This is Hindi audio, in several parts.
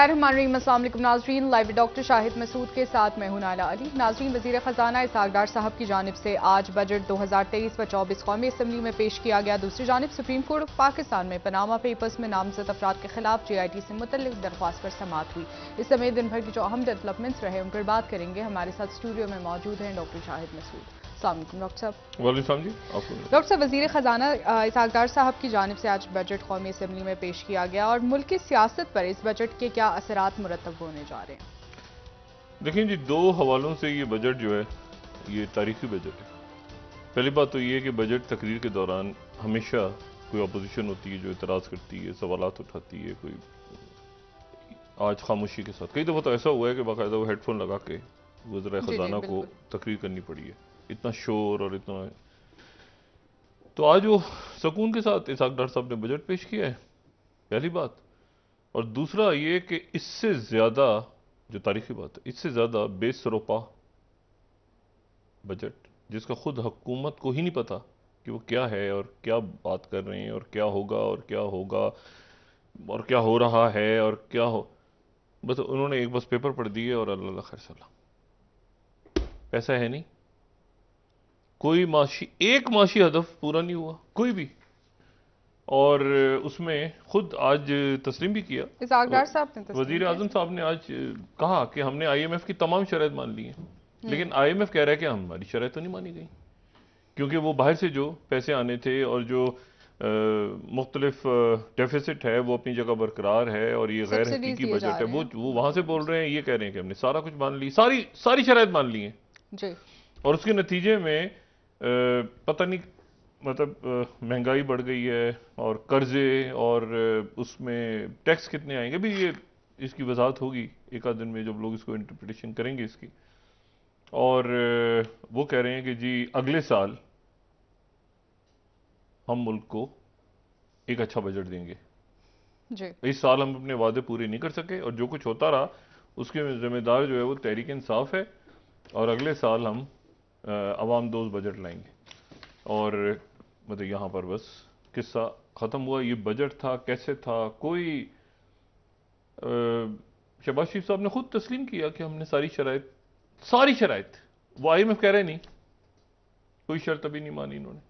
बसमिलकुम नाजरीन लाइव डॉक्टर शाहिद मसूद के साथ मैं हूं नाला अली नाजरीन वजीर खजाना इसहाकदार साहब की जानब से आज बजट दो हज़ार तेईस व चौबीस कौमी असम्बली में पेश किया गया दूसरी जानब सुप्रीम कोर्ट ऑफ पाकिस्तान में पनामा पेपर्स में नामजद अफराद के खिलाफ जे आई टी से मुतल दरख्वास्त पर समाप्त हुई इस समय दिन भर की जो अहम डेवलपमेंट्स रहे उन पर बात करेंगे हमारे साथ स्टूडियो में मौजूद हैं डॉक्टर शाहिद मसूद डॉक्टर साहब डॉक्टर वजीर ख़जाना इसहाकदार साहब की जानब से आज बजट कौमी असम्बली में पेश किया गया और मुल्क की सियासत पर इस बजट के क्या असर मुरतब होने जा रहे हैं देखिए जी दो हवालों से ये बजट जो है ये तारीखी बजट है पहली बात तो ये है कि बजट तकरीर के दौरान हमेशा कोई अपोजिशन होती है जो इतराज़ करती है सवाल उठाती है कोई आज खामोशी के साथ कई दफ़ा तो ऐसा हुआ है कि बाकायदा वो हेडफोन लगा के वजरा ख़जाना को तकरीर करनी पड़ी है इतना शोर और इतना तो आज वो सकून के साथ इसाक डॉक्टर साहब ने बजट पेश किया है पहली बात और दूसरा ये कि इससे ज़्यादा जो तारीखी बात है इससे ज़्यादा बेसरोपा बजट जिसका ख़ुद हकूमत को ही नहीं पता कि वो क्या है और क्या बात कर रहे हैं और क्या होगा और क्या होगा और क्या हो रहा है और क्या हो बस उन्होंने एक बस पेपर पढ़ दिए और अल्लाह खैर पैसा है नहीं कोई माशी एक माशी हदफ पूरा नहीं हुआ कोई भी और उसमें खुद आज तस्लीम भी किया वजीर अजम साहब ने आज कहा कि हमने आई एम एफ की तमाम शरात मान ली है हम्म। लेकिन आई एम एफ कह रहा है कि हमारी शरात तो नहीं मानी गई क्योंकि वो बाहर से जो पैसे आने थे और जो मुख्तलिफ डेफिसिट है वो अपनी जगह बरकरार है और ये गैर हकीकी बजट है वो वो वहां से बोल रहे हैं ये कह रहे हैं कि हमने सारा कुछ मान ली सारी सारी शरात मान ली है और उसके नतीजे में पता नहीं मतलब महंगाई बढ़ गई है और कर्जे और उसमें टैक्स कितने आएंगे भी ये इसकी वजाहत होगी एक आध दिन में जब लोग इसको इंटरप्रिटेशन करेंगे इसकी और वो कह रहे हैं कि जी अगले साल हम मुल्क को एक अच्छा बजट देंगे जी इस साल हम अपने वादे पूरे नहीं कर सके और जो कुछ होता रहा उसके जिम्मेदार जो है वो तहरीक इंसाफ है और अगले साल हम आवाम दोज बजट लाएंगे और मतलब यहाँ पर बस किस्सा ख़त्म हुआ ये बजट था कैसे था कोई शहबाज शरीफ साहब ने खुद तस्लीम किया कि हमने सारी शराइ सारी शराय वो आई एम एफ कह रहे नहीं कोई शर्त अभी नहीं मानी इन्होंने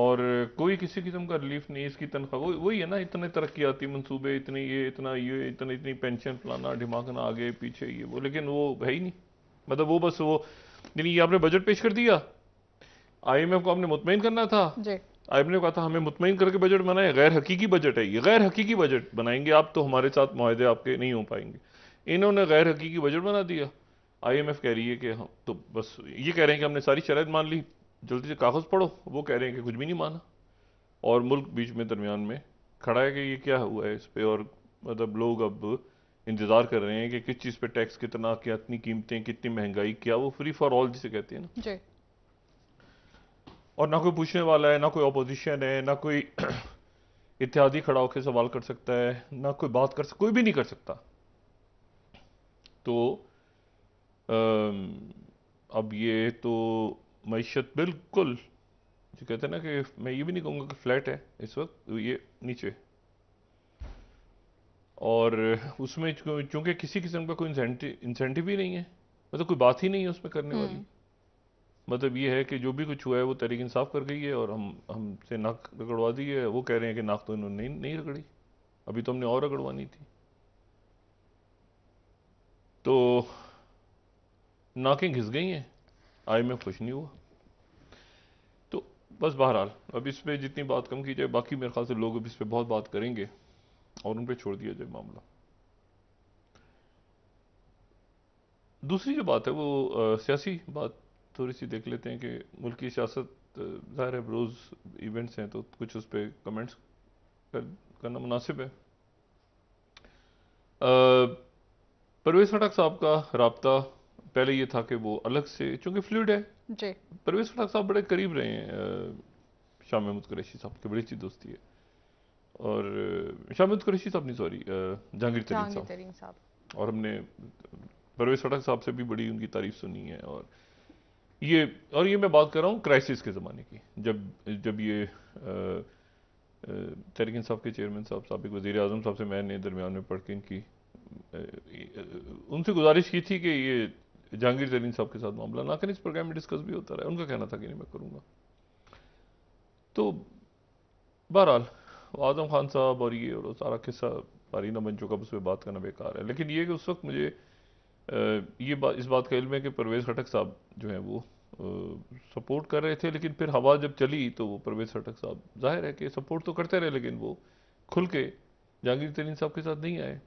और कोई किसी किस्म का रिलीफ नहीं इसकी तनख्वाह वही है ना इतने तरक्याती मनसूबे इतने ये इतना ये इतना इतनी पेंशन फलाना ढिमाकना आगे पीछे ये वो लेकिन वो है ही नहीं मतलब वो बस वो यानी ये आपने बजट पेश कर दिया आईएमएफ को आपने मुतमिन करना था आईएमएफ कहा था हमें मुतमिन करके बजट बनाए गैर हकीकी बजट है ये गैर हकीकी बजट बनाएंगे आप तो हमारे साथ माहदे आपके नहीं हो पाएंगे इन्होंने गैर हकीकी बजट बना दिया आईएमएफ कह रही है कि हम हाँ, तो बस ये कह रहे हैं कि हमने सारी शरात मान ली जल्दी से कागज़ पढ़ो वो कह रहे हैं कि कुछ भी नहीं माना और मुल्क बीच में दरमियान में खड़ा है कि ये क्या हुआ है इस पर और मतलब लोग अब इंतज़ार कर रहे हैं कि किस चीज़ पे टैक्स कितना क्या इतनी कीमतें कितनी महंगाई क्या वो फ्री फॉर ऑल जिसे कहते हैं ना जी और ना कोई पूछने वाला है ना कोई अपोजिशन है ना कोई इत्यादि खड़ा होकर सवाल कर सकता है ना कोई बात कर सकता कोई भी नहीं कर सकता तो अब ये तो मीशत बिल्कुल जो कहते हैं ना कि मैं ये भी नहीं कहूँगा कि फ्लैट है इस वक्त ये नीचे और उसमें चूँकि किसी किस्म का कोई इंसेंटिव ही नहीं है मतलब कोई बात ही नहीं है उसमें करने हम्म। वाली मतलब ये है कि जो भी कुछ हुआ है वो तरीके इंसाफ कर गई है और हम हमसे नाक रगड़वा दी है वो कह रहे हैं कि नाक तो इन्होंने नहीं, नहीं रगड़ी अभी तो हमने और रगड़वानी थी तो नाकें घिस गई हैं आए में खुश नहीं हुआ तो बस बहरहाल अब इस पर जितनी बात कम की जाए बाकी मेरे ख्याल से लोग अब इस पर बहुत बात करेंगे और उन पर छोड़ दिया जाए मामला दूसरी जो बात है वो सियासी बात थोड़ी सी देख लेते हैं कि मुल्क की सियासत ज़ाहिर है रोज़ इवेंट्स हैं तो कुछ उस पर कमेंट्स कर, करना मुनासिब है परवेज फटाक साहब का रबता पहले ये था कि वो अलग से चूंकि फ्लूड है परवेज फटाक साहब बड़े करीब रहे हैं शाह महमूद कुरैशी साहब की बड़ी अच्छी दोस्ती है और शामिद कुरैशी साहब नहीं सॉरी जहांगीर तरीन साहब और हमने परवेज सड़क साहब से भी बड़ी उनकी तारीफ सुनी है और ये और ये मैं बात कर रहा हूँ क्राइसिस के ज़माने की जब जब ये तहरीक साहब के चेयरमैन साहब सबक वज़ी अजम साहब से मैंने दरमियान में पढ़ के इनकी उनसे गुजारिश की थी कि ये जहांगीर तरीन साहब के साथ मामला ना करें इस प्रोग्राम में डिस्कस भी होता रहा उनका कहना था कि नहीं मैं करूँगा तो बहरहाल आज़म खान साहब और ये और सारा किस्सा न मंचों का उस पर बात करना बेकार है लेकिन ये कि उस वक्त मुझे ये बा, इस बात का इल्म है कि परवेज़ खटक साहब जो हैं वो सपोर्ट कर रहे थे लेकिन फिर हवा जब चली तो वो परवेज़ खटक साहब जाहिर है कि सपोर्ट तो करते रहे लेकिन वो खुल के जहांगीर तरीन साहब के साथ नहीं आए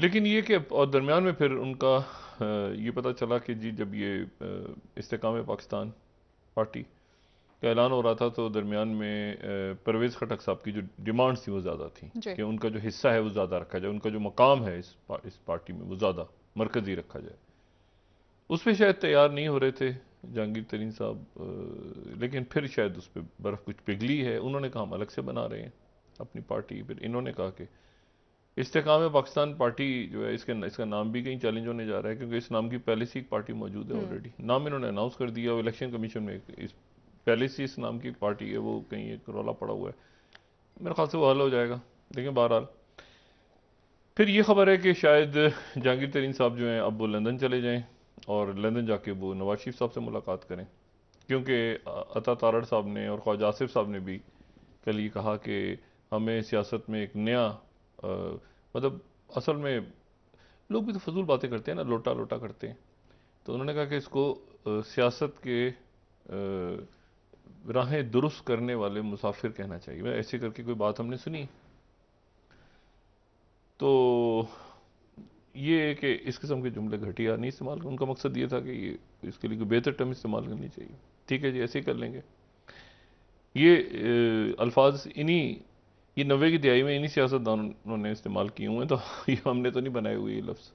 लेकिन ये कि और दरमियान में फिर उनका ये पता चला कि जी जब ये इसकाम पाकिस्तान पार्टी का ऐलान हो रहा था तो दरमियान में परवेज़ खटक साहब की जो डिमांड्स थी वो ज़्यादा थी कि उनका जो हिस्सा है वो ज़्यादा रखा जाए उनका जो मकाम है इस पा, इस पार्टी में वो ज़्यादा मरकज़ी रखा जाए उस पर शायद तैयार नहीं हो रहे थे जहांगीर तरीन साहब लेकिन फिर शायद उस पर बर्फ़ कुछ पिघली है उन्होंने कहा हम अलग से बना रहे हैं अपनी पार्टी फिर इन्होंने कहा कि इस्तेकाम पाकिस्तान पार्टी जो है इसके इसका नाम भी कहीं चैलेंज होने जा रहा है क्योंकि इस नाम की पहले से एक पार्टी मौजूद है ऑलरेडी हम्म। नाम इन्होंने अनाउंस कर दिया और इलेक्शन कमीशन में इस पैलेसिस नाम की पार्टी है वो कहीं एक रोला पड़ा हुआ है मेरे ख्याल से वो हल हो जाएगा देखें बहरहाल फिर ये खबर है कि शायद जहांगीर तरीन साहब जो हैं अब वो लंदन चले जाएँ और लंदन जाके वो नवाज शरीफ साहब से मुलाकात करें क्योंकि अता तारड़ साहब ने और ख्वाजा आसिफ साहब ने भी कल ये कहा कि हमें सियासत में एक नया आ, मतलब असल में लोग भी तो फजूल बातें करते हैं ना लोटा लोटा करते हैं तो उन्होंने कहा कि इसको सियासत के आ, राहें दुरुस्त करने वाले मुसाफिर कहना चाहिए ऐसे करके कोई बात हमने सुनी तो ये कि इस किस्म के जुमले घटिया नहीं इस्तेमाल कर उनका मकसद ये था कि ये इसके लिए कोई बेहतर टर्म इस्तेमाल करनी चाहिए ठीक है जी ऐसे ही कर लेंगे ये अल्फाज इन्हीं ये नबे की दिहाई में इन्हीं सियासतदानों ने इस्तेमाल किए हुए हैं तो ये हमने तो नहीं बनाए हुए ये लफ्ज़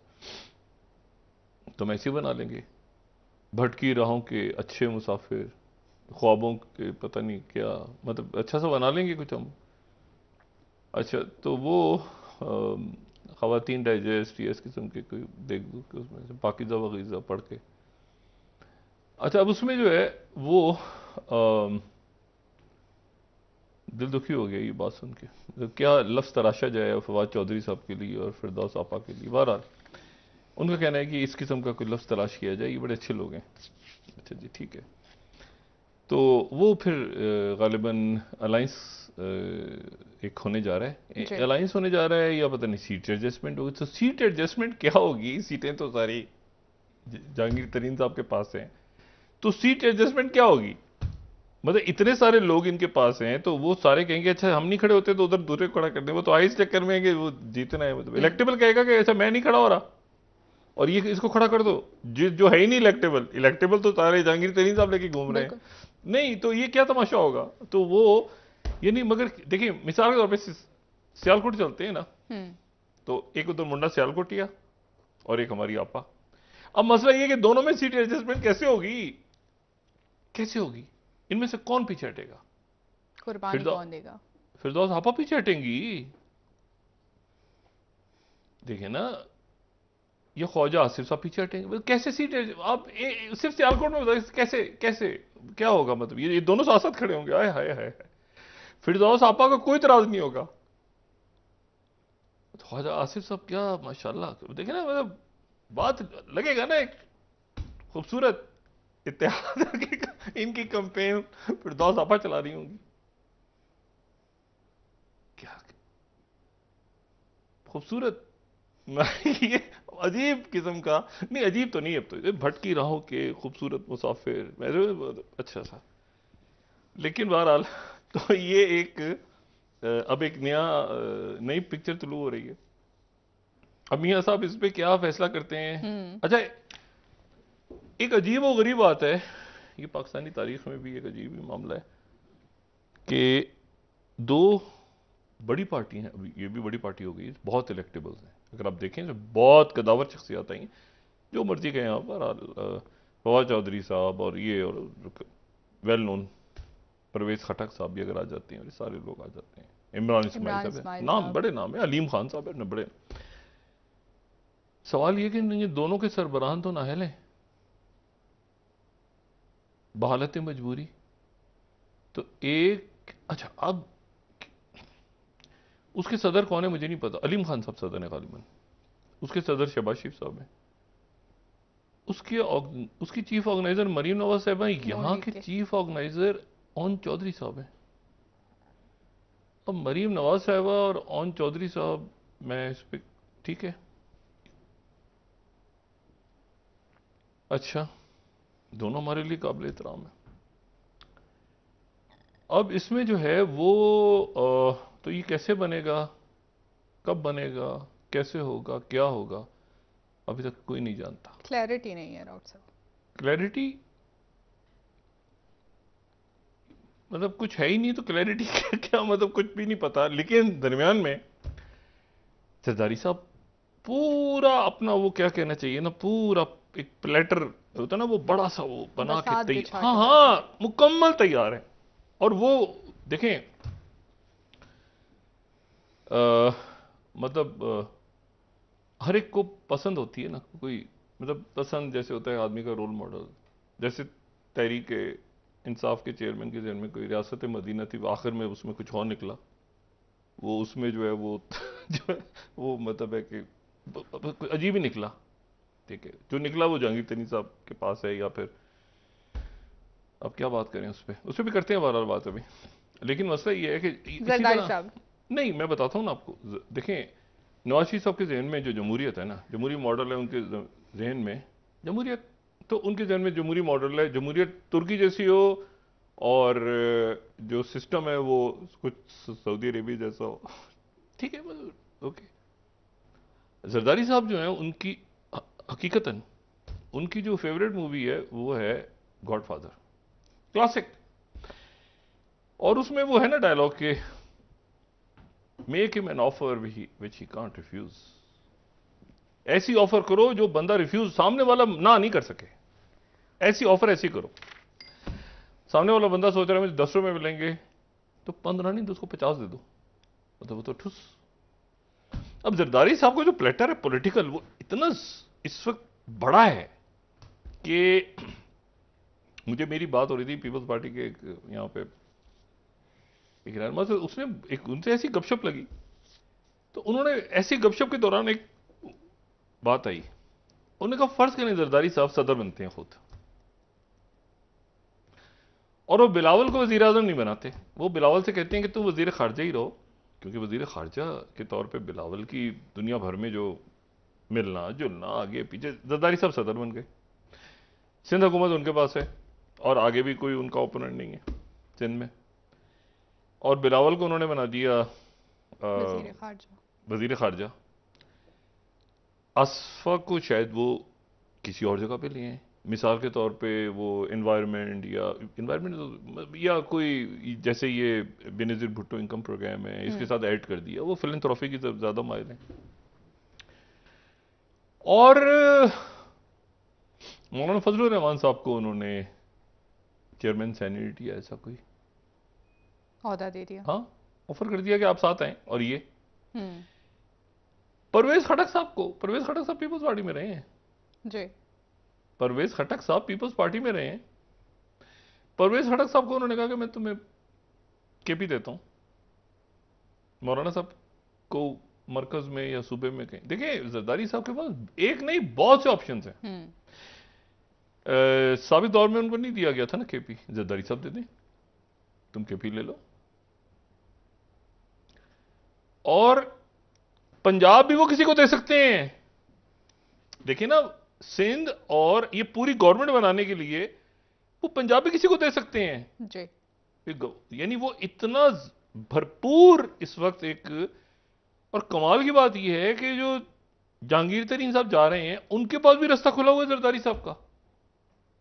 तो हम ऐसे बना लेंगे भटकी राहों के अच्छे मुसाफिर ख्वाबों के पता नहीं क्या मतलब अच्छा सा बना लेंगे कुछ हम अच्छा तो वो खातन डाइजेस्ट या इस किस्म के कोई देख दूँ के उसमें से पाकिज़ा वगैज़ा पढ़ के अच्छा अब उसमें जो है वो आ, दिल दुखी हो गया ये बात सुन के तो क्या लफ्ज़ तराशा जाए फवाद चौधरी साहब के लिए और फिरदौस आपा के लिए बहरहाल उनका कहना है कि इस किस्म का कोई लफ्ज़ तलाश किया जाए ये बड़े अच्छे लोग हैं अच्छा जी ठीक है तो वो फिर गालिबा अलाइंस एक होने जा रहा है अलाइंस होने जा रहा है या पता नहीं सीट एडजस्टमेंट होगी तो सीट एडजस्टमेंट क्या होगी सीटें तो सारी जहांगीर तरीन साहब के पास हैं तो सीट एडजस्टमेंट क्या होगी मतलब इतने सारे लोग इनके पास हैं तो वो सारे कहेंगे अच्छा हम नहीं खड़े होते तो उधर दूर खड़ा कर दें वो तो आइस चक्कर में कि वो जीतना है मतलब इलेक्टेबल कहेगा कि अच्छा मैं नहीं खड़ा हो रहा और ये इसको खड़ा कर दो जो है ही नहीं इलेक्टेबल इलेक्टेबल तो सारे जहांगीर तरीन साहब लेके घूम रहे हैं नहीं तो ये क्या तमाशा होगा तो वो यानी मगर देखिए मिसाल के तौर पर सियालकोट चलते हैं ना हम्म। तो एक उधर मुंडा सियालकोटिया और एक हमारी आपा अब मसला ये कि दोनों में सीट एडजस्टमेंट कैसे होगी कैसे होगी इनमें से कौन पीछे हटेगा कुर्बानी कौन देगा फिरदौस आपा पीछे हटेंगी देखे ना ये ख्वाजा आसिफ साहब पीछे हटेंगे कैसे सीट आप ए, सिर्फ सियालकोट में कैसे कैसे क्या होगा मतलब ये, दोनों साथ साथ खड़े होंगे आए हाय हाय फिर दोनों आपा का कोई तराज नहीं होगा तो ख्वाजा आसिफ साहब क्या माशाल्लाह तो देखे ना मतलब बात लगेगा ना एक खूबसूरत इतिहास इनकी कंपेन फिर दो आपा चला रही होंगी क्या खूबसूरत ये अजीब किस्म का नहीं अजीब तो नहीं अब तो भटकी राहों के खूबसूरत मुसाफिर मेरे अच्छा सा लेकिन बहरहाल तो ये एक अब एक नया नई पिक्चर तुलू तो हो रही है अब मियाँ साहब इस पर क्या फैसला करते हैं हम्म। अच्छा एक अजीब और गरीब बात है ये पाकिस्तानी तारीख में भी एक अजीब ही मामला है कि दो बड़ी पार्टी हैं अभी ये भी बड़ी पार्टी हो गई है बहुत इलेक्टेबल्स हैं अगर आप देखें तो बहुत कदावर शख्सियात आई जो मर्जी कहें यहाँ पर फवाद चौधरी साहब और ये और वेल नोन परवेज खटक साहब भी अगर आ जाते हैं और सारे लोग आ जाते हैं इमरान इसमाइल साहब नाम बड़े नाम है अलीम खान साहब है बड़े सवाल ये कि ये दोनों के सरबराहान तो नाहल हैं बहालत मजबूरी तो एक अच्छा अब उसके सदर कौन है मुझे नहीं पता अलीम खान साहब सदर है गालिबन उसके सदर शहबाज शरीफ साहब हैं उसके उसकी चीफ ऑर्गेनाइजर मरीम नवाज साहब हैं यहाँ के चीफ ऑर्गेनाइजर ओन चौधरी साहब हैं अब मरीम नवाज साहबा और ओन चौधरी साहब मैं इस पर ठीक है अच्छा दोनों हमारे लिए काबिल एहतराम है अब इसमें जो है वो आ, तो ये कैसे बनेगा कब बनेगा कैसे होगा क्या होगा अभी तक कोई नहीं जानता क्लैरिटी नहीं है डॉक्टर साहब क्लैरिटी मतलब कुछ है ही नहीं तो क्लैरिटी क्या मतलब कुछ भी नहीं पता लेकिन दरमियान में सरदारी साहब पूरा अपना वो क्या कहना चाहिए ना पूरा एक प्लेटर होता है ना वो बड़ा सा वो बना के तैयार हाँ हाँ मुकम्मल तैयार है और वो देखें आ, मतलब आ, हर एक को पसंद होती है ना कोई मतलब पसंद जैसे होता है आदमी का रोल मॉडल जैसे तहरीक इंसाफ के चेयरमैन के जहन में कोई रियासत मदीना थी आखिर में उसमें कुछ और निकला वो उसमें जो है वो जो है वो मतलब है कि अजीब ही निकला ठीक है जो निकला वो जहांगीर तनी साहब के पास है या फिर अब क्या बात करें उस पर उस पर भी करते हैं बार बार बात अभी लेकिन मसला ये है कि नहीं मैं बताता हूँ ना आपको देखें नवाशी साहब के जहन में जो जमहूरियत है ना जमहूरी मॉडल है उनके जहन में जमहूरियत तो उनके जहन में जमहूरी मॉडल है जमहूरियत तुर्की जैसी हो और जो सिस्टम है वो कुछ सऊदी अरेबिया जैसा हो ठीक है मतलब, ओके जरदारी साहब जो हैं उनकी हकीकतन उनकी जो फेवरेट मूवी है वो है गॉडफादर क्लासिक और उसमें वो है ना डायलॉग के make him an offer which he can't refuse ऐसी ऑफर करो जो बंदा रिफ्यूज सामने वाला ना नहीं कर सके ऐसी ऑफर ऐसी करो सामने वाला बंदा सोच रहा है मुझे दस रुपए मिलेंगे तो पंद्रह नहीं तो उसको पचास दे दो मतलब तो वो तो ठुस अब जरदारी साहब का जो प्लेटर है पॉलिटिकल वो इतना इस वक्त बड़ा है कि मुझे मेरी बात हो रही थी पीपल्स पार्टी के यहां पे इकरार मत मतलब एक उनसे ऐसी गपशप लगी तो उन्होंने ऐसी गपशप के दौरान एक बात आई उन्होंने कहा फ़र्ज़ करें जरदारी साहब सदर बनते हैं खुद और वो बिलावल को वजीर आजम नहीं बनाते वो बिलावल से कहते हैं कि तुम वजीर खारजा ही रहो क्योंकि वजीर खारजा के तौर पर बिलावल की दुनिया भर में जो मिलना जुलना आगे पीछे जरदारी साहब सदर बन गए सिंध हुकूमत उनके पास है और आगे भी कोई उनका ओपोनेंट नहीं है सिंध में और बिलावल को उन्होंने बना दिया वजीर खारजा असफा को शायद वो किसी और जगह पे लिए हैं मिसाल के तौर पे वो इन्वायरमेंट या इन्वायरमेंट तो या कोई जैसे ये बेनजीर भुट्टो इनकम प्रोग्राम है इसके हम्म। साथ ऐड कर दिया वो फिल्म की तरफ ज़्यादा माहिर हैं और मौलाना फजल रहमान साहब को उन्होंने चेयरमैन सैनिटी ऐसा कोई दे दिया हाँ ऑफर कर दिया कि आप साथ आए और ये हम्म। परवेज खटक साहब को परवेज खटक साहब पीपल्स पार्टी में रहे हैं जी परवेज खटक साहब पीपल्स पार्टी में रहे हैं परवेज खटक साहब को उन्होंने कहा कि मैं तुम्हें केपी देता हूं मौलाना साहब को मरकज में या सूबे में कहीं देखिए जरदारी साहब के पास एक नहीं बहुत से ऑप्शन हैं हम्म। साबित दौर में उनको नहीं दिया गया था ना केपी जरदारी साहब दे दें तुम केपी ले लो और पंजाब भी वो किसी को दे सकते हैं देखिए ना सिंध और ये पूरी गवर्नमेंट बनाने के लिए वो पंजाब भी किसी को दे सकते हैं यानी वो इतना भरपूर इस वक्त एक और कमाल की बात यह है कि जो जहांगीर तरीन साहब जा रहे हैं उनके पास भी रास्ता खुला हुआ है जरदारी साहब का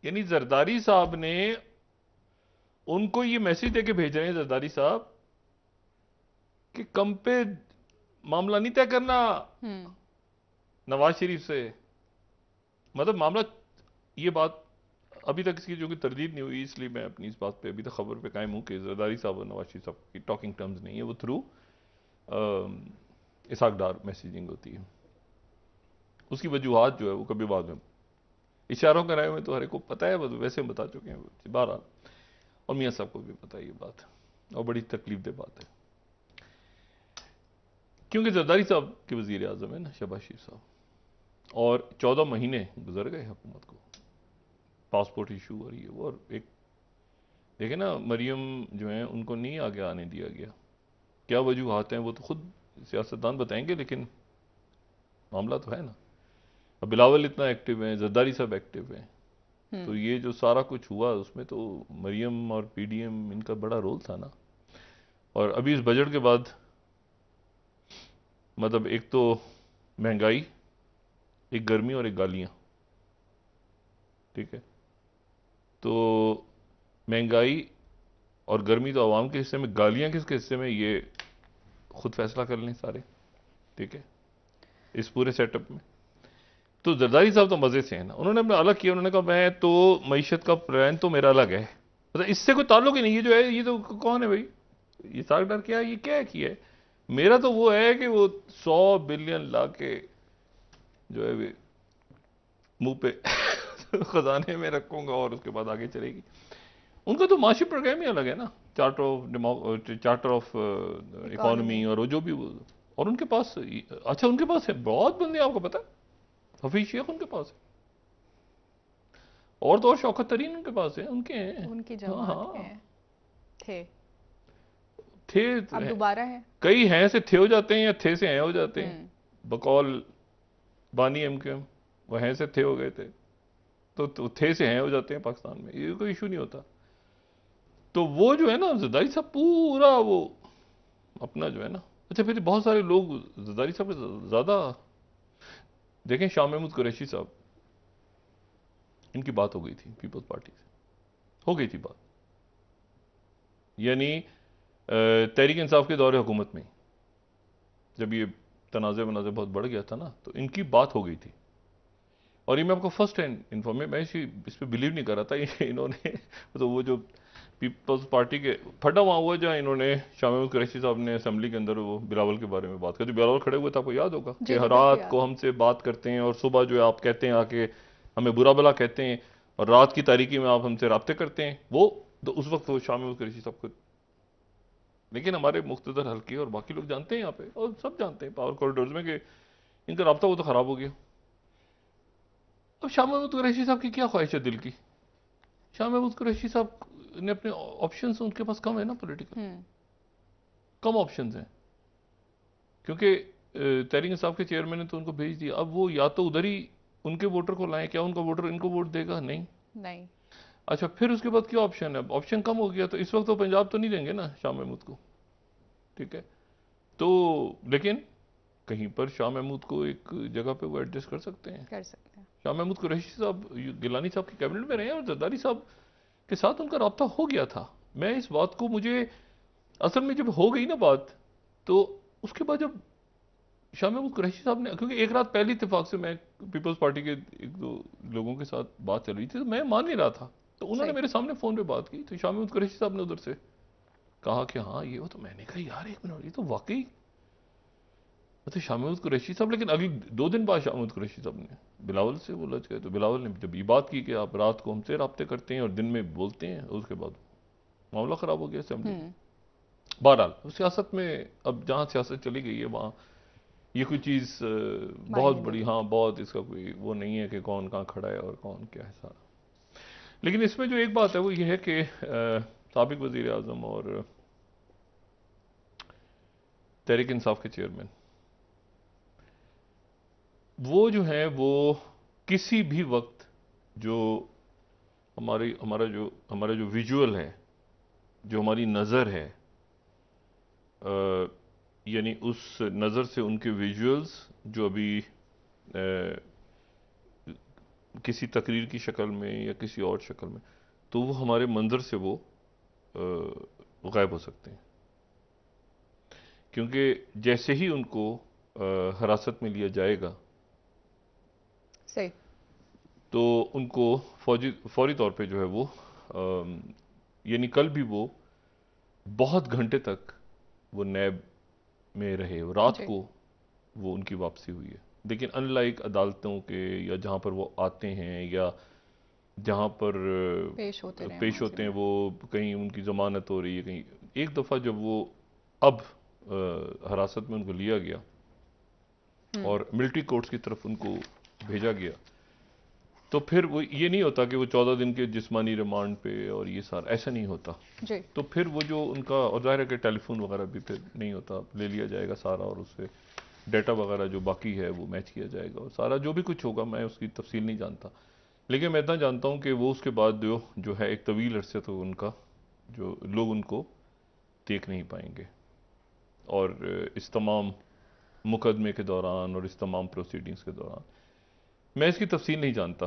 यानी जरदारी साहब ने उनको ये मैसेज दे के भेज रहे हैं जरदारी साहब कि कम पे मामला नहीं तय करना हम्म। नवाज शरीफ से मतलब मामला ये बात अभी तक इसकी जो कि तरदीद नहीं हुई इसलिए मैं अपनी इस बात पे अभी तक खबर पे कायम हूँ कि जरदारी साहब और नवाज शरीफ साहब की टॉकिंग टर्म्स नहीं है वो थ्रू डार मैसेजिंग होती है उसकी वजूहत जो है वो कभी बाद में इशारों कराए हुए तो हर एक को पता है वैसे बता चुके हैं बहरहाल और मियाँ साहब को भी पता है ये बात और बड़ी तकलीफ दे बात है क्योंकि जरदारी साहब के वजीर आजम है ना शहबाज शरीफ साहब और चौदह महीने गुजर गए हुकूमत को पासपोर्ट इशू हो रही है वो और एक देखे ना मरियम जो है उनको नहीं आगे आने दिया गया क्या वजूहत हैं वो तो खुद सियासतदान बताएंगे लेकिन मामला तो है ना अब बिलावल इतना एक्टिव है जरदारी साहब एक्टिव हैं हम्म। तो ये जो सारा कुछ हुआ उसमें तो मरियम और पीडीएम इनका बड़ा रोल था ना और अभी इस बजट के बाद मतलब एक तो महंगाई एक गर्मी और एक गालियाँ ठीक है तो महंगाई और गर्मी तो आवाम के हिस्से में गालियाँ किसके हिस्से में ये खुद फैसला कर लें सारे ठीक है इस पूरे सेटअप में तो जरदारी साहब तो मज़े से हैं ना उन्होंने अपना अलग किया उन्होंने कहा मैं तो मीशत का प्लान तो मेरा अलग है मतलब इससे कोई ताल्लुक ही नहीं ये जो है ये तो कौन है भाई ये साग डर क्या है ये क्या किया है मेरा तो वो है कि वो सौ बिलियन ला के जो है वे मुंह पे खजाने में रखूंगा और उसके बाद आगे चलेगी उनका तो माशी प्रोग्राम ही अलग है ना charter of charter of economy और वो जो भी वो और उनके पास अच्छा उनके पास है बहुत बंदे आपको पता है हफीज शेख उनके पास है और तो और शौकत तरीन उनके पास है उनके हैं उनकी हाँ, हाँ। थे थे दोबारा है कई हैं से थे हो जाते हैं या थे से हैं हो जाते हैं हम्म। बकौल बानी एम क्यू एम वह हैं से थे हो गए थे तो, तो थे से हैं हो जाते हैं पाकिस्तान में ये कोई इशू नहीं होता तो वो जो है ना जदारी साहब पूरा वो अपना जो है ना अच्छा फिर बहुत सारे लोग जदारी साहब ज़्यादा देखें शाह महमूद कुरैशी साहब इनकी बात हो गई थी पीपल्स पार्टी से हो गई थी बात यानी तहरीक इंसाफ के दौरे हुकूमत में जब ये तनाज़ वनाजे बहुत बढ़ गया था ना तो इनकी बात हो गई थी और ये मैं आपको फर्स्ट हैंड इन्फॉर्म मैं इसी इस पर बिलीव नहीं कर रहा था इन्होंने तो वो जो पीपल्स पार्टी के फटा वहाँ हुआ जहाँ इन्होंने शामिल कुरैशी साहब ने असम्बली के अंदर वो बिलावल के बारे में बात करी तो बिलावल खड़े हुए थे आपको याद होगा कि रात को हमसे बात करते हैं और सुबह जो है आप कहते हैं आके हमें बुरा भला कहते हैं और रात की तारीखी में आप हमसे रबते करते हैं वो तो उस वक्त वो शाम कुरैशी साहब को लेकिन हमारे मुख्तर हल्के और बाकी लोग जानते हैं यहाँ पे और सब जानते हैं पावर कॉरिडोर में कि इनका रबता वो तो ख़राब हो गया अब शाह महमूद कुरैशी साहब की क्या ख्वाहिश है दिल की शाह महमूद कुरैशी साहब ने अपने ऑप्शन उनके पास कम है ना पोलिटिकल हम्म। कम ऑप्शन हैं क्योंकि तहरीक साहब के चेयरमैन ने तो उनको भेज दिया अब वो या तो उधर ही उनके वोटर को लाएं क्या उनका वोटर इनको वोट देगा नहीं नहीं अच्छा फिर उसके बाद क्या ऑप्शन है ऑप्शन कम हो गया तो इस वक्त तो पंजाब तो नहीं देंगे ना शाह महमूद को ठीक है तो लेकिन कहीं पर शाह महमूद को एक जगह पे वो एडजस्ट कर सकते हैं कर सकते हैं शाह महमूद रशीद साहब गिलानी साहब की कैबिनेट में रहे हैं और जरदारी साहब के साथ उनका रबता हो गया था मैं इस बात को मुझे असल में जब हो गई ना बात तो उसके बाद जब शाह महमूद कुरैशी साहब ने क्योंकि एक रात पहले इतफाक से मैं पीपल्स पार्टी के एक दो लोगों के साथ बात चल रही थी तो मैं मान नहीं रहा था तो उन्होंने मेरे सामने फ़ोन पे बात की तो शामी कुरैशी साहब ने उधर से कहा कि हाँ ये वो तो मैंने कहा यार एक मिनट ये तो वाकई मतलब शामी कुरैशी साहब लेकिन अगले दो दिन बाद शामिल कुरैशी साहब ने बिलावल से बोला लच गए तो बिलावल ने जब ये बात की कि आप रात को हमसे रबते करते हैं और दिन में बोलते हैं उसके बाद मामला ख़राब हो गया असम्बली हम्म। बहरहाल सियासत में अब जहाँ सियासत चली गई है वहाँ ये कोई चीज़ बहुत बड़ी हाँ बहुत इसका कोई वो नहीं है कि कौन कहाँ खड़ा है और कौन क्या है सारा लेकिन इसमें जो एक बात है वो ये है कि सबक वजीर अजम और तहरीक इंसाफ के चेयरमैन वो जो है वो किसी भी वक्त जो हमारी हमारा जो हमारा जो विजुअल है जो हमारी नज़र है यानी उस नज़र से उनके विजुअल्स जो अभी आ, किसी तकरीर की शक्ल में या किसी और शक्ल में तो वो हमारे मंजर से वो गायब हो सकते हैं क्योंकि जैसे ही उनको हिरासत में लिया जाएगा सही तो उनको फौजी फौरी तौर पे जो है वो यानी कल भी वो बहुत घंटे तक वो नैब में रहे रात को वो उनकी वापसी हुई है लेकिन अनलाइक अदालतों के या जहाँ पर वो आते हैं या जहाँ पर पेश होते पेश होते हैं वो कहीं उनकी ज़मानत हो रही है कहीं एक दफ़ा जब वो अब आ, हरासत में उनको लिया गया हम्म। और मिलिट्री कोर्ट्स की तरफ उनको भेजा गया तो फिर वो ये नहीं होता कि वो चौदह दिन के जिस्मानी रिमांड पे और ये सारा ऐसा नहीं होता जी। तो फिर वो जो उनका और ज़ाहिर है कि टेलीफोन वगैरह भी फिर नहीं होता ले लिया जाएगा सारा और उससे डेटा वगैरह जो बाकी है वो मैच किया जाएगा और सारा जो भी कुछ होगा मैं उसकी तफसील नहीं जानता लेकिन मैं इतना जानता हूँ कि वो उसके बाद जो जो है एक तवील अरसे तो उनका जो लोग उनको देख नहीं पाएंगे और इस तमाम मुकदमे के दौरान और इस तमाम प्रोसीडिंग्स के दौरान मैं इसकी तफसील नहीं जानता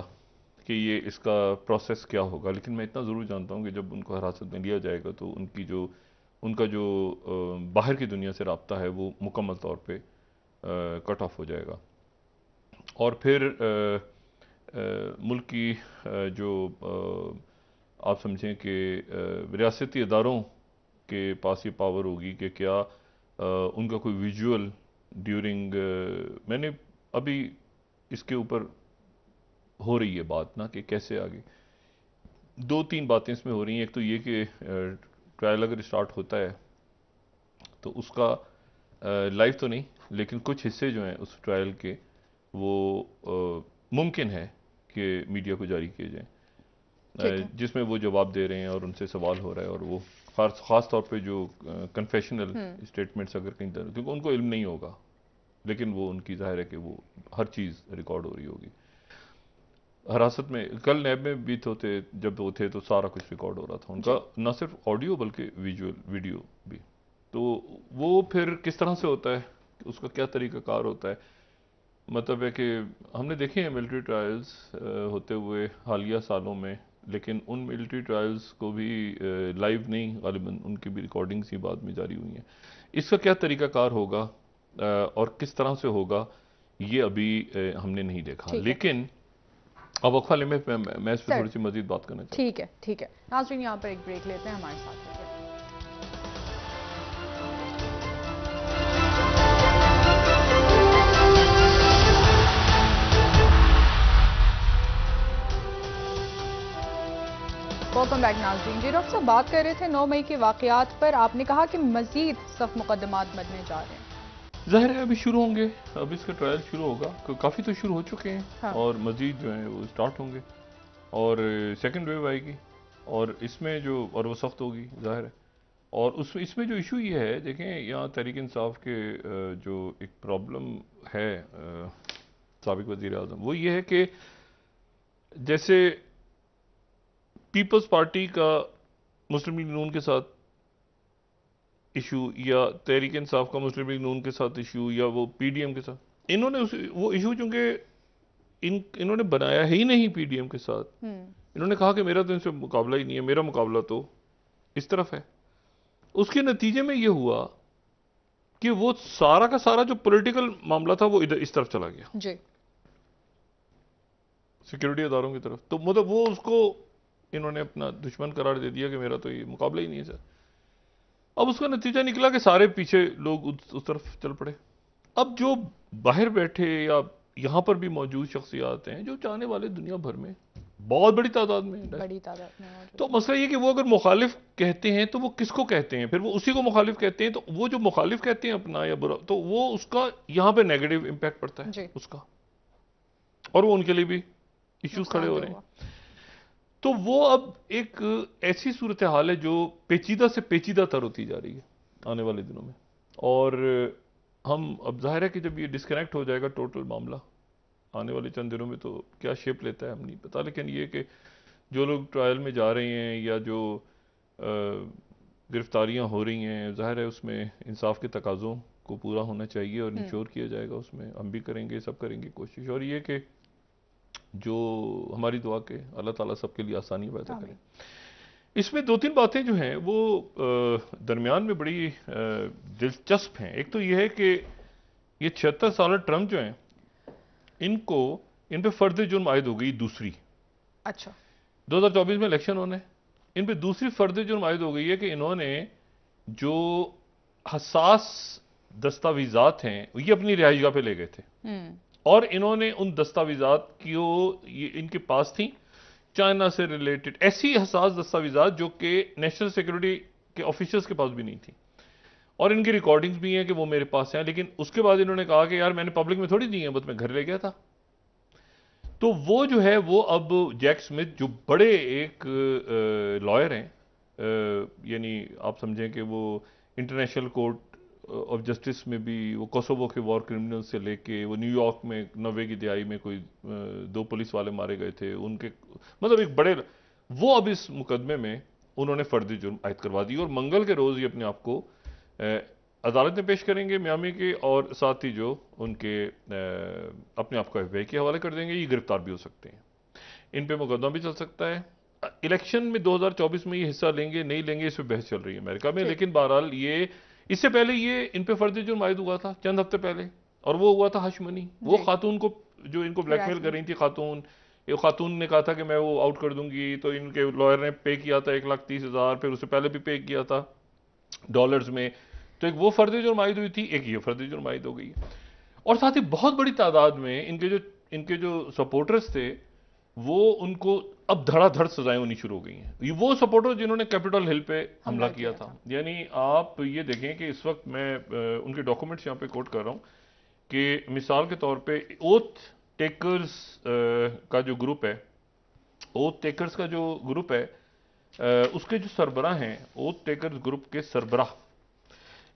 कि ये इसका प्रोसेस क्या होगा लेकिन मैं इतना ज़रूर जानता हूँ कि जब उनको हिरासत में लिया जाएगा तो उनकी जो उनका जो बाहर की दुनिया से रबता है वो मुकम्मल तौर पर कट ऑफ हो जाएगा और फिर मुल्क की जो आप समझें कि रियासती इदारों के पास ये पावर होगी कि क्या उनका कोई विजुअल ड्यूरिंग मैंने अभी इसके ऊपर हो रही है बात ना कि कैसे आगे दो तीन बातें इसमें हो रही हैं एक तो ये कि ट्रायल अगर स्टार्ट होता है तो उसका लाइव तो नहीं लेकिन कुछ हिस्से जो हैं उस ट्रायल के वो मुमकिन है कि मीडिया को जारी किए जाएँ जिसमें वो जवाब दे रहे हैं और उनसे सवाल हो रहा है और वो खास खास तौर पे जो कन्फेशनल हम्म। स्टेटमेंट्स अगर कहीं दर क्योंकि उनको इल्म नहीं होगा लेकिन वो उनकी जाहिर है कि वो हर चीज़ रिकॉर्ड हो रही होगी हरासत में कल नैब में भी तो थे जब वो थे तो सारा कुछ रिकॉर्ड हो रहा था उनका ना सिर्फ ऑडियो बल्कि विजुअल वीडियो भी तो वो फिर किस तरह से होता है उसका क्या तरीका कार होता है मतलब है कि हमने देखे हैं मिलिट्री ट्रायल्स होते हुए हालिया सालों में लेकिन उन मिलिट्री ट्रायल्स को भी लाइव नहीं गालिबा उनकी भी रिकॉर्डिंग्स ही बाद में जारी हुई हैं इसका क्या तरीक़ाकार होगा और किस तरह से होगा ये अभी हमने नहीं देखा लेकिन अब वक्फा में मैं इस पर थोड़ी सी मजीद बात करना ठीक है ठीक है नाजरीन यहाँ पर एक ब्रेक लेते हैं हमारे साथ वेलकम बैक नाजीन जी डॉक्टर साहब बात कर रहे थे नौ मई के वाकत पर आपने कहा कि मजीद सख्त मुकदमा बनने जा रहे हैं जहर है अभी शुरू होंगे अभी इसका ट्रायल शुरू होगा काफ़ी तो शुरू हो चुके हैं हाँ। और मजीद जो है वो स्टार्ट होंगे और सेकेंड वेव आएगी और इसमें जो और वो सख्त होगी जाहिर है और उस इसमें जो इशू ये है देखें यहाँ तहरीक इंसाफ के जो एक प्रॉब्लम है सबक वज़ी अजम वो ये है कि जैसे पीपल्स पार्टी का मुस्लिम लीग नून के साथ इशू या तहरीक इंसाफ का मुस्लिम लीग नून के साथ इशू या वो पीडीएम के साथ इन्होंने उस वो इशू चूंकि इन इन्होंने बनाया ही नहीं पीडीएम के साथ हम्म। इन्होंने कहा कि मेरा तो इनसे मुकाबला ही नहीं है मेरा मुकाबला तो इस तरफ है उसके नतीजे में यह हुआ कि वो सारा का सारा जो पॉलिटिकल मामला था वो इधर इस तरफ चला गया सिक्योरिटी अदारों की तरफ तो मतलब वो उसको इन्होंने अपना दुश्मन करार दे दिया कि मेरा तो ये मुकाबला ही नहीं है सर अब उसका नतीजा निकला कि सारे पीछे लोग उस, तरफ चल पड़े अब जो बाहर बैठे या यहाँ पर भी मौजूद शख्सियात हैं जो चाहने वाले दुनिया भर में बहुत बड़ी तादाद में बड़ी तादाद में तो मसला ये कि वो अगर मुखालिफ कहते हैं तो वो किसको कहते हैं फिर वो उसी को मुखालिफ कहते हैं तो वो जो मुखालिफ कहते हैं अपना या बुरा तो वो उसका यहाँ पे नेगेटिव इम्पैक्ट पड़ता है उसका और वो उनके लिए भी इश्यूज खड़े हो रहे हैं तो वो अब एक ऐसी सूरत हाल है जो पेचीदा से पेचीदा तर होती जा रही है आने वाले दिनों में और हम अब जाहिर है कि जब ये डिस्कनेक्ट हो जाएगा टोटल मामला आने वाले चंद दिनों में तो क्या शेप लेता है हम नहीं पता लेकिन ये कि जो लोग ट्रायल में जा रहे हैं या जो गिरफ्तारियां हो रही हैं जाहिर है उसमें इंसाफ के तकाज़ों को पूरा होना चाहिए और इंश्योर हम्म। किया जाएगा उसमें हम भी करेंगे सब करेंगे कोशिश और ये कि जो हमारी दुआ के अल्लाह ताला सबके लिए आसानी पैदा करें इसमें दो तीन बातें जो हैं वो दरमियान में बड़ी दिलचस्प हैं एक तो ये है कि ये छिहत्तर साल ट्रंप जो हैं इनको इन पर फर्द जुर्म आयद हो गई दूसरी अच्छा 2024 में इलेक्शन होने इन पर दूसरी फर्द जुर्म आयद हो गई है कि इन्होंने जो हसास दस्तावेजात हैं ये अपनी रिहाइशगाह पे ले गए थे हम्म। और इन्होंने उन दस्तावेजात ये इनके पास थी चाइना से रिलेटेड ऐसी हसास दस्तावेजात जो कि नेशनल सिक्योरिटी के ऑफिशर्स के पास भी नहीं थी और इनकी रिकॉर्डिंग्स भी हैं कि वो मेरे पास हैं लेकिन उसके बाद इन्होंने कहा कि यार मैंने पब्लिक में थोड़ी दी है बस मैं घर ले गया था तो वो जो है वो अब जैक स्मिथ जो बड़े एक लॉयर हैं यानी आप समझें कि वो इंटरनेशनल कोर्ट ऑफ जस्टिस में भी वो कोसोवो के वॉर क्रिमिनल से लेके वो न्यूयॉर्क में नवे की दिहाई में कोई दो पुलिस वाले मारे गए थे उनके मतलब एक बड़े वो अब इस मुकदमे में उन्होंने फर्जी जुर्म आयद करवा दी और मंगल के रोज़ ही अपने आप को अदालत में पेश करेंगे म्यामी के और साथ ही जो उनके अपने आप को एफ के हवाले कर देंगे ये गिरफ्तार भी हो सकते हैं इन पर मुकदमा भी चल सकता है इलेक्शन में 2024 में ये हिस्सा लेंगे नहीं लेंगे इस पर बहस चल रही है अमेरिका में लेकिन बहरहाल ये इससे पहले ये इन पर फर्ज जुर्म आयद हुआ था चंद हफ्ते पहले और वो हुआ था हशमनी वो खातून को जो इनको ब्लैकमेल कर रही थी खातून खातून ने कहा था कि मैं वो आउट कर दूंगी तो इनके लॉयर ने पे किया था एक लाख तीस हज़ार फिर उससे पहले भी पे किया था डॉलर्स में तो एक वो फर्ज जुर्म आयद हुई थी एक ये फर्ज जुर्म आयद हो गई और साथ ही बहुत बड़ी तादाद में इनके जो इनके जो सपोर्टर्स थे वो उनको अब धड़ाधड़ सजाएं होनी शुरू हो गई हैं ये वो सपोर्टर जिन्होंने कैपिटल हिल पे हमला किया था, था। यानी आप ये देखें कि इस वक्त मैं उनके डॉक्यूमेंट्स यहाँ पे कोट कर रहा हूँ कि मिसाल के तौर पे ओथ टेकर्स का जो ग्रुप है ओथ टेकर्स का जो ग्रुप है उसके जो सरबरा हैं ओथ टेकर्स ग्रुप के सरबराह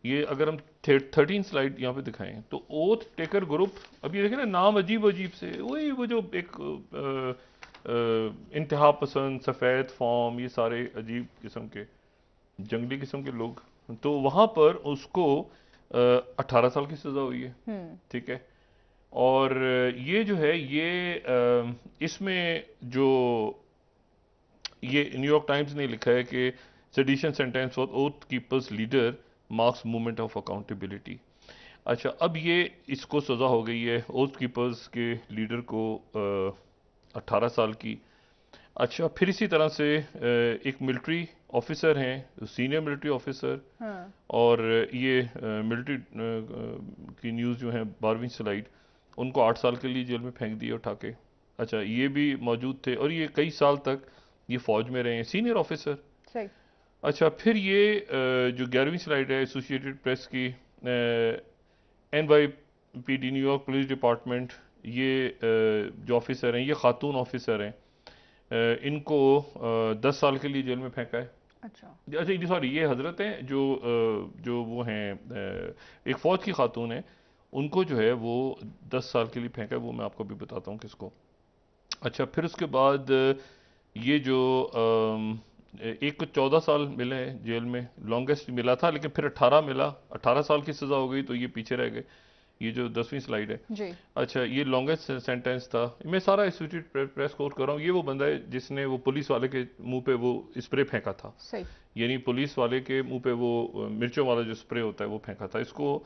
ये अगर हम थर्टीन स्लाइड यहाँ पे दिखाएं तो ओथ टेकर ग्रुप अब ये देखें ना नाम अजीब अजीब से वही वो जो एक आ, इंतहा पसंद सफ़ेद फॉर्म ये सारे अजीब किस्म के जंगली किस्म के लोग तो वहाँ पर उसको अठारह साल की सज़ा हुई है हम्म। ठीक है और ये जो है ये इसमें जो ये न्यूयॉर्क टाइम्स ने लिखा है कि sedition sentence for oath keepers leader marks movement of accountability अच्छा अब ये इसको सज़ा हो गई है ओथ कीपर्स के लीडर को आ, अट्ठारह साल की अच्छा फिर इसी तरह से एक मिलिट्री ऑफिसर हैं सीनियर मिलिट्री ऑफिसर और ये मिलिट्री की न्यूज़ जो है बारहवीं स्लाइड उनको आठ साल के लिए जेल में फेंक दिए उठा के अच्छा ये भी मौजूद थे और ये कई साल तक ये फौज में रहे हैं सीनियर ऑफिसर अच्छा फिर ये जो ग्यारहवीं स्लाइड है एसोसिएटेड प्रेस की N Y P D New York police department ये जो ऑफिसर हैं ये खातून ऑफिसर हैं इनको दस साल के लिए जेल में फेंका है अच्छा अच्छा जी सॉरी ये हजरत हैं जो जो वो हैं एक फ़ौज की खातून है उनको जो है वो दस साल के लिए फेंका है वो मैं आपको भी बताता हूँ किसको अच्छा फिर उसके बाद ये जो एक को चौदह साल मिले हैं जेल में लॉन्गेस्ट मिला था लेकिन फिर अट्ठारह मिला अट्ठारह साल की सज़ा हो गई तो ये पीछे रह गए ये जो दसवीं स्लाइड है जी अच्छा ये लॉन्गेस्ट सेंटेंस था मैं सारा एसोसिएट प्रेस कोर्ट कर रहा हूँ ये वो बंदा है जिसने वो पुलिस वाले के मुंह पे वो स्प्रे फेंका था यानी पुलिस वाले के मुंह पे वो मिर्चों वाला जो स्प्रे होता है वो फेंका था इसको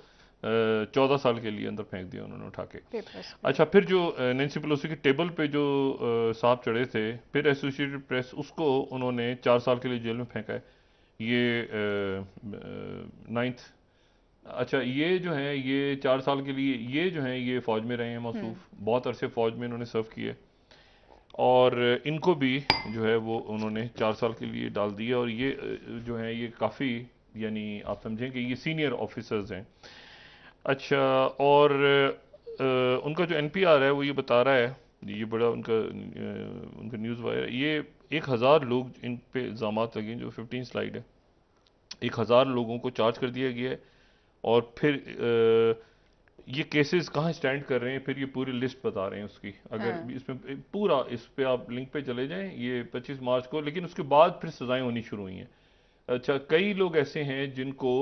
चौदह साल के लिए अंदर फेंक दिया उन्होंने उठा के अच्छा फिर जो नेंसी पलोसी के टेबल पे जो सांप चढ़े थे फिर एसोसिएटेड प्रेस उसको उन्होंने चार साल के लिए जेल में फेंका है ये नाइन्थ अच्छा ये जो है ये चार साल के लिए ये जो है ये फ़ौज में रहे हैं मौसूफ हम्म। बहुत अरसे फ़ौज में इन्होंने सर्व किए और इनको भी जो है वो उन्होंने चार साल के लिए डाल दिया और ये जो है ये काफ़ी यानी आप समझें कि ये सीनियर ऑफिसर्स हैं अच्छा और उनका जो एन पी आर है वो ये बता रहा है ये बड़ा उनका उनका न्यूज़ वायर ये एक हज़ार लोग इन पे इल्ज़ाम लगे जो फिफ्टीन स्लाइड है एक हज़ार लोगों को चार्ज कर दिया गया है और फिर ये केसेस कहाँ स्टैंड कर रहे हैं फिर ये पूरी लिस्ट बता रहे हैं उसकी अगर हाँ। इसमें पूरा इस पर आप लिंक पे चले जाएं ये 25 मार्च को लेकिन उसके बाद फिर सज़ाएं होनी शुरू हुई हैं अच्छा कई लोग ऐसे हैं जिनको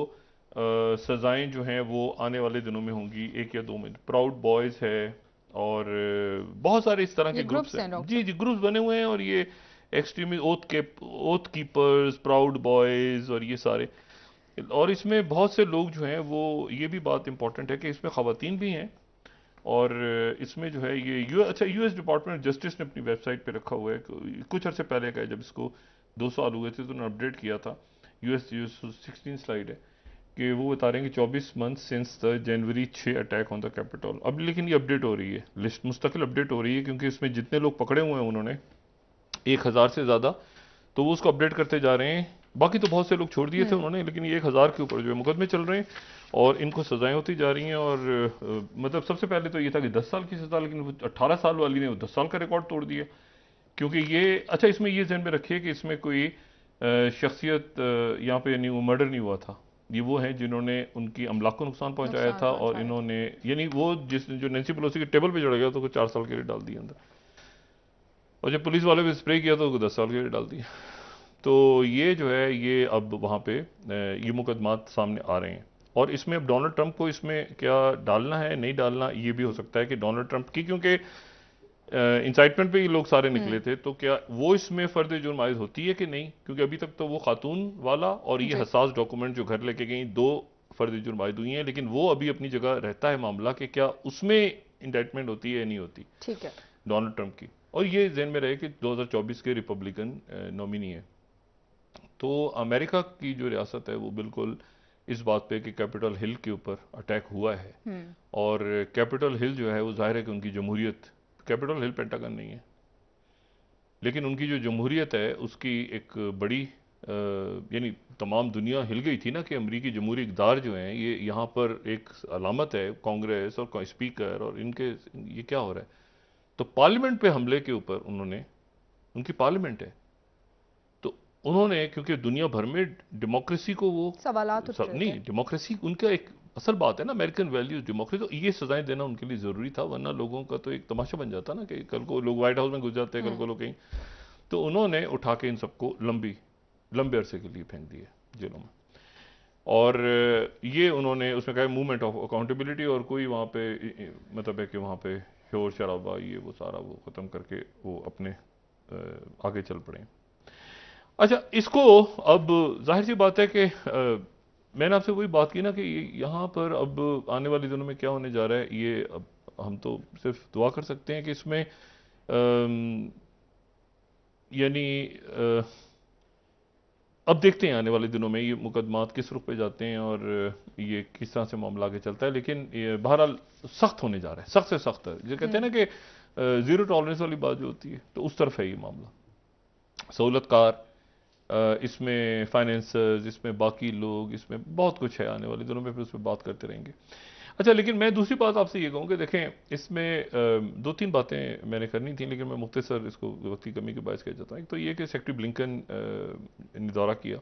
सज़ाएं जो हैं वो आने वाले दिनों में होंगी एक या दो में प्राउड बॉयज़ है और बहुत सारे इस तरह के ग्रुप्स हैं जी जी ग्रुप्स बने हुए हैं और ये एक्सट्रीमिस्ट ओथ के ओथ कीपर्स प्राउड बॉयज़ और ये सारे और इसमें बहुत से लोग जो हैं वो ये भी बात इंपॉर्टेंट है कि इसमें खातन भी हैं और इसमें जो है ये यू अच्छा यूएस डिपार्टमेंट ऑफ जस्टिस ने अपनी वेबसाइट पे रखा हुआ है कुछ अर्से पहले का है जब इसको दो साल हुए थे तो उन्होंने अपडेट किया था यूएस यूएस सिक्सटीन स्लाइड है कि वो बता रहे हैं कि चौबीस मंथ सिंस द जनवरी छः अटैक ऑन द कैपिटल अब लेकिन ये अपडेट हो रही है लिस्ट मुस्तकिल अपडेट हो रही है क्योंकि इसमें जितने लोग पकड़े हुए हैं उन्होंने एक हज़ार से ज़्यादा तो वो उसको अपडेट करते जा रहे हैं बाकी तो बहुत से लोग छोड़ दिए थे हम्म। उन्होंने लेकिन ये एक हज़ार के ऊपर जो है मुकदमे चल रहे हैं और इनको सज़ाएं होती जा रही हैं और मतलब सबसे पहले तो ये था कि दस साल की सज़ा लेकिन अट्ठारह साल वाली ने दस साल का रिकॉर्ड तोड़ दिया क्योंकि ये अच्छा इसमें ये जहन में रखिए कि इसमें कोई शख्सियत यहाँ पे नहीं मर्डर नहीं हुआ था ये वो हैं जिन्होंने उनकी अमलाक को नुकसान पहुँचाया था और इन्होंने यानी वो जिस जो नैन्सी पलोसी के टेबल पर जड़ गया तो उसको चार साल के लिए डाल दिया अंदर और जब पुलिस वाले भी स्प्रे किया तो उसको दस साल के लिए डाल दिया तो ये जो है ये अब वहाँ पे ये मुकदमात सामने आ रहे हैं और इसमें अब डोनाल्ड ट्रंप को इसमें क्या डालना है नहीं डालना ये भी हो सकता है कि डोनाल्ड ट्रंप की क्योंकि इंसाइटमेंट पे ये लोग सारे निकले हम्म। थे तो क्या वो इसमें फर्द जुर्म आयद होती है कि नहीं क्योंकि अभी तक तो वो खातून वाला और ये हसास डॉक्यूमेंट जो घर लेके गई दो फर्द जुर्म आयद हुई हैं लेकिन वो अभी अपनी जगह रहता है मामला कि क्या उसमें इंडाइटमेंट होती है या नहीं होती ठीक है डोनाल्ड ट्रंप की और ये जहन में रहे कि 2024 के रिपब्लिकन नॉमिनी है तो अमेरिका की जो रियासत है वो बिल्कुल इस बात पे कि कैपिटल हिल के ऊपर अटैक हुआ है हम्म। और कैपिटल हिल जो है वो जाहिर है कि उनकी जमहूरियत कैपिटल हिल पेंटागन नहीं है लेकिन उनकी जो जमहूरियत है उसकी एक बड़ी यानी तमाम दुनिया हिल गई थी ना कि अमरीकी जमहूरी इकदार जो हैं ये यहाँ पर एक अलामत है कांग्रेस और स्पीकर और इनके ये क्या हो रहा है तो पार्लियामेंट पे हमले के ऊपर उन्होंने उनकी पार्लियामेंट है उन्होंने क्योंकि दुनिया भर में डेमोक्रेसी को वो सवाल नहीं डेमोक्रेसी उनका एक असल बात है ना अमेरिकन वैल्यूज डेमोक्रेसी तो ये सजाएं देना उनके लिए ज़रूरी था वरना लोगों का तो एक तमाशा बन जाता ना कि कल को लोग व्हाइट हाउस में घुस जाते हैं कल को हम्म। लोग कहीं तो उन्होंने उठा के इन सबको लंबी लंबे अरसे के लिए फेंक दिए जेलों में और ये उन्होंने उसमें कहा मूवमेंट ऑफ अकाउंटेबिलिटी और कोई वहाँ पे मतलब है कि वहाँ पे शोर शराबा ये वो सारा वो ख़त्म करके वो अपने आगे चल पड़े अच्छा इसको अब जाहिर सी बात है कि मैंने आपसे वही बात की ना कि यहाँ पर अब आने वाले दिनों में क्या होने जा रहा है ये अब हम तो सिर्फ दुआ कर सकते हैं कि इसमें यानी अब देखते हैं आने वाले दिनों में ये मुकदमात किस रुख पे जाते हैं और ये किस तरह से मामला आगे चलता है लेकिन ये बहरहाल सख्त होने जा रहा है सख्त से सख्त है जो कहते हैं ना कि ज़ीरो टॉलरेंस वाली बात जो होती है तो उस तरफ है ये मामला सहूलतकार इसमें फाइनेंसर्स इसमें बाकी लोग इसमें बहुत कुछ है आने वाले दिनों में फिर उस पर बात करते रहेंगे अच्छा लेकिन मैं दूसरी बात आपसे ये कहूँ कि देखें इसमें दो तीन बातें मैंने करनी थी लेकिन मैं मुख्तसर इसको वक्त की कमी के बायस कह जाता हूँ एक तो ये कि सेक्रेटरी ब्लिंकन ने दौरा किया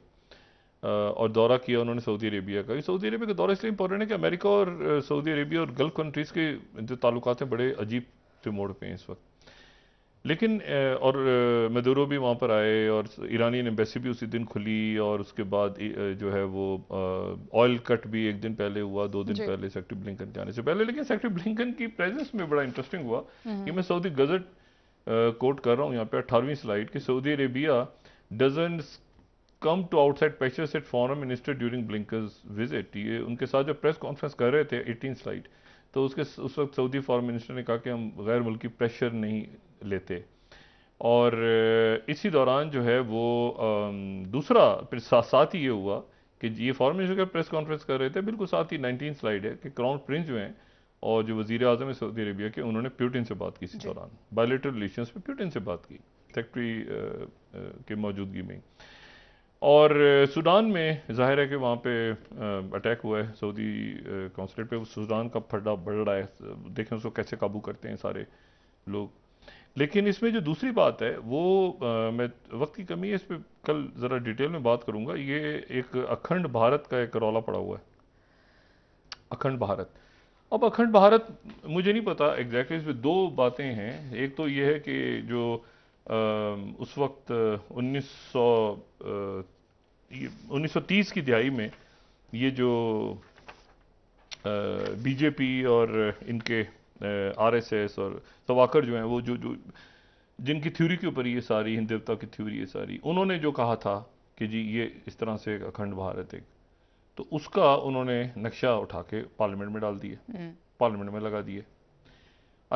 और दौरा किया उन्होंने सऊदी अरेबिया का सऊदी अरेबिया का दौरा इसलिए इंपॉर्टेंट है कि अमेरिका और सऊदी अरेबिया और गल्फ कंट्रीज़ के जो ताल्लुक हैं बड़े अजीब से मोड़ पे हैं इस वक्त लेकिन और मदूरो भी वहाँ पर आए और ईरानी एम्बेसी भी उसी दिन खुली और उसके बाद जो है वो ऑयल कट भी एक दिन पहले हुआ दो दिन पहले सेक्रेटरी ब्लिंकन के आने से पहले लेकिन सेक्रेटरी ब्लिंकन की प्रेजेंस में बड़ा इंटरेस्टिंग हुआ हम्म। कि मैं सऊदी गजट कोट कर रहा हूँ यहाँ पे अठारहवीं स्लाइड कि Saudi Arabia doesn't come to outside pressures at foreign minister during Blinken's visit ये उनके साथ जो प्रेस कॉन्फ्रेंस कर रहे थे एटीन स्लाइड तो उसके उस वक्त सऊदी फॉरन मिनिस्टर ने कहा कि हम गैर मुल्की प्रेशर नहीं लेते और इसी दौरान जो है वो दूसरा फिर साथ साथ ही ये हुआ कि ये फॉरन मिनिस्टर का प्रेस कॉन्फ्रेंस कर रहे थे बिल्कुल साथ ही नाइनटीन स्लाइड है कि क्राउन प्रिंस जो हैं और जो वजीर अजम है सऊदी अरबिया के उन्होंने प्यूटिन से बात की इसी दौरान बायोलेटर रिलेशन में प्यूटिन से बात की सेक्रेटरी के मौजूदगी में और सूडान में ज़ाहिर है कि वहाँ पे अटैक हुआ है सऊदी कौंसलेट पे सूडान का फड्डा बढ़ रहा है देखें उसको कैसे काबू करते हैं सारे लोग लेकिन इसमें जो दूसरी बात है वो आ, मैं वक्त की कमी है इस पर कल ज़रा डिटेल में बात करूँगा ये एक अखंड भारत का एक रौला पड़ा हुआ है अखंड भारत अब अखंड भारत मुझे नहीं पता एग्जैक्टली इसमें दो बातें हैं एक तो ये है कि जो आ, उस वक्त उन्नीस 1930 की दिहाई में ये जो बीजेपी और इनके आरएसएस और तवाकर जो हैं वो जो जो जिनकी थ्योरी के ऊपर ये सारी हिंदुत्व की थ्योरी ये सारी उन्होंने जो कहा था कि जी ये इस तरह से एक अखंड भारत एक तो उसका उन्होंने नक्शा उठा के पार्लियामेंट में डाल दिया हम्म। पार्लियामेंट में लगा दिए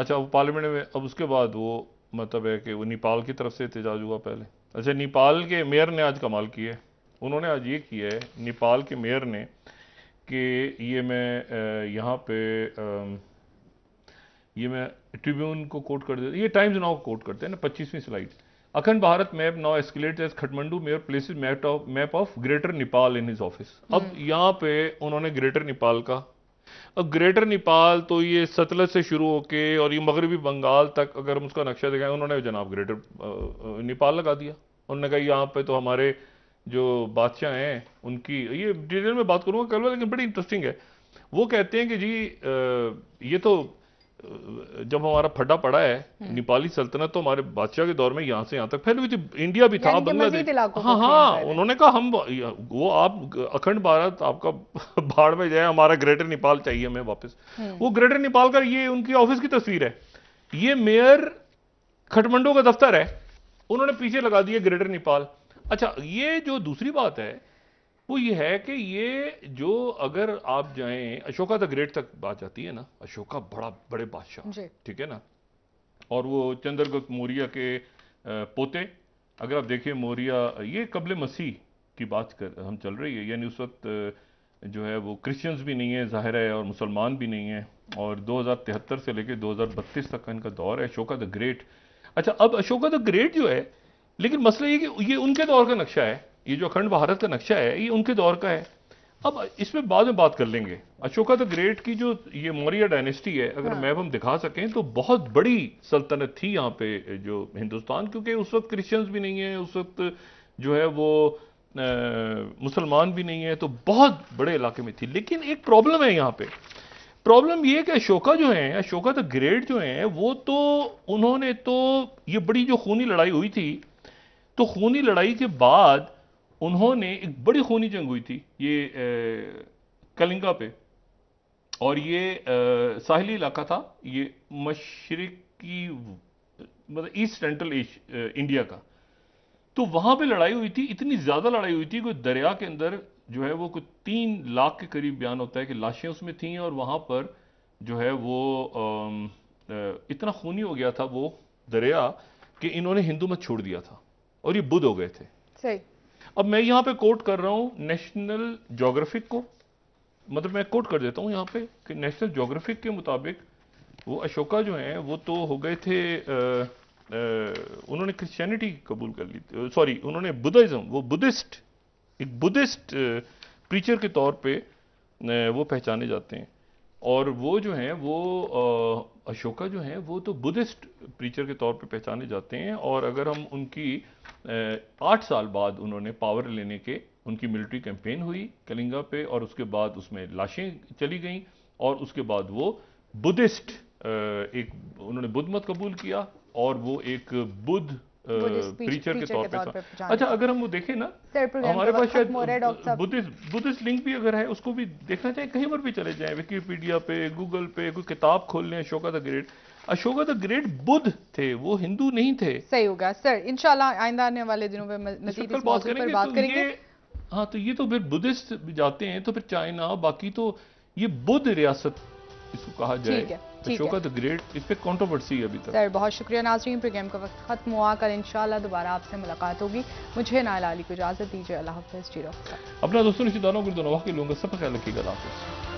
अच्छा वो पार्लियामेंट में अब उसके बाद वो मतलब है कि वो नेपाल की तरफ से एहतजाज हुआ पहले अच्छा नेपाल के मेयर ने आज कमाल किए उन्होंने आज ये किया है नेपाल के मेयर ने कि ये मैं यहाँ पे ये मैं ट्रिब्यून को कोट कर देता ये टाइम्स नाउ कोट करते हैं ना पच्चीसवीं slide Akhand Bharat map now escalate as Kathmandu mayor places map of map of greater Nepal in his office अब हम्म। यहाँ पे उन्होंने ग्रेटर नेपाल का अब ग्रेटर नेपाल तो ये सतलज से शुरू होके और ये मगरबी बंगाल तक अगर हम उसका नक्शा दिखाएं उन्होंने जनाब ग्रेटर नेपाल लगा दिया उन्होंने कहा यहाँ पे तो हमारे जो बादशाह हैं उनकी ये डिटेल में बात करूँगा कल लेकिन बड़ी इंटरेस्टिंग है वो कहते हैं कि जी ये तो जब हमारा फड्डा पड़ा है हम्म। नेपाली सल्तनत तो हमारे बादशाह के दौर में यहाँ से यहाँ तक फिर हुई थी इंडिया भी था हाँ हाँ उन्होंने कहा हम वो आप अखंड भारत आपका भाड़ में जाए हमारा ग्रेटर नेपाल चाहिए हमें वापस हम्म। वो ग्रेटर नेपाल का ये उनकी ऑफिस की तस्वीर है ये मेयर खटमंडो का दफ्तर है उन्होंने पीछे लगा दिया ग्रेटर नेपाल अच्छा ये जो दूसरी बात है वो ये है कि ये जो अगर आप जाएं अशोका द ग्रेट तक बात जाती है ना अशोका बड़ा बड़े बादशाह ठीक है ना और वो चंद्रगुप्त मौर्य के पोते अगर आप देखिए मौर्य ये कबल मसीह की बात कर हम चल रही है यानी उस वक्त जो है वो क्रिश्चियंस भी नहीं है ज़ाहिर है और मुसलमान भी नहीं है और तिहत्तर से लेकर बत्तीस तक का इनका दौर है अशोका द ग्रेट अच्छा अब अशोका द ग्रेट जो है लेकिन मसला ये कि ये उनके दौर का नक्शा है ये जो अखंड भारत का नक्शा है ये उनके दौर का है अब इसमें बाद में बात कर लेंगे अशोका द ग्रेट की जो ये मौर्य डायनेस्टी है अगर हाँ। मैप हम दिखा सकें तो बहुत बड़ी सल्तनत थी यहाँ पे जो हिंदुस्तान क्योंकि उस वक्त क्रिश्चियंस भी नहीं है उस वक्त जो है वो मुसलमान भी नहीं है तो बहुत बड़े इलाके में थी लेकिन एक प्रॉब्लम है यहाँ पे प्रॉब्लम ये कि अशोका जो है अशोका द ग्रेट जो है वो तो उन्होंने तो ये बड़ी जो खूनी लड़ाई हुई थी तो खूनी लड़ाई के बाद उन्होंने एक बड़ी खूनी जंग हुई थी ये कलिंगा पे और ये आ, साहली इलाका था ये मशरकी मतलब ईस्ट सेंट्रल इंडिया का तो वहाँ पे लड़ाई हुई थी इतनी ज़्यादा लड़ाई हुई थी कि दरिया के अंदर जो है वो कुछ तीन लाख के करीब बयान होता है कि लाशें उसमें थीं और वहाँ पर जो है वो आ, आ, इतना खूनी हो गया था वो दरिया कि इन्होंने हिंदू मत छोड़ दिया था और ये बुद्ध हो गए थे सही अब मैं यहाँ पे कोट कर रहा हूँ नेशनल जोग्राफिक को मतलब मैं कोट कर देता हूँ यहाँ पे कि नेशनल जोग्राफिक के मुताबिक वो अशोका जो हैं वो तो हो गए थे आ, आ, उन्होंने क्रिश्चियनिटी कबूल कर ली सॉरी उन्होंने बुद्धिज़्म वो बुद्धिस्ट एक बुद्धिस्ट प्रीचर के तौर पे वो पहचाने जाते हैं और वो जो हैं वो अशोका जो हैं वो तो बुद्धिस्ट प्रीचर के तौर पे पहचाने जाते हैं और अगर हम उनकी आठ साल बाद उन्होंने पावर लेने के उनकी मिलिट्री कैंपेन हुई कलिंगा पे और उसके बाद उसमें लाशें चली गईं और उसके बाद वो बुद्धिस्ट एक उन्होंने बुद्ध मत कबूल किया और वो एक बुद्ध प्रीचर के तौर पर अच्छा अगर हम वो देखें ना हमारे तो पास शायद बुद्धिस्ट बुद्धिस्ट लिंक भी अगर है उसको भी देखना चाहिए कहीं पर भी चले जाए विकीपीडिया पे गूगल पे कोई किताब खोल लें Ashoka the great Ashoka the great Buddha थे वो हिंदू नहीं थे सही होगा सर इनशाला आइंदा आने वाले दिनों में मजीद बात करेंगे, बात तो करेंगे। हाँ तो ये तो फिर बुद्धिस्ट जाते हैं तो फिर चाइना बाकी तो ये बुद्ध रियासत इसको कहा जाए शो द ग्रेट इस पर कॉन्ट्रोवर्सी अभी तक सर बहुत शुक्रिया नाजरीन प्रोग्राम का वक्त खत्म हुआ कल इंशाल्लाह दोबारा आपसे मुलाकात होगी मुझे नायल अली को इजाजत दीजिए अल्लाह हाफिज जीरो अपना दोस्तों रिश्तेदारों को दोनों वाकई लूंगा सब ख्याल रखिएगा हाफिज़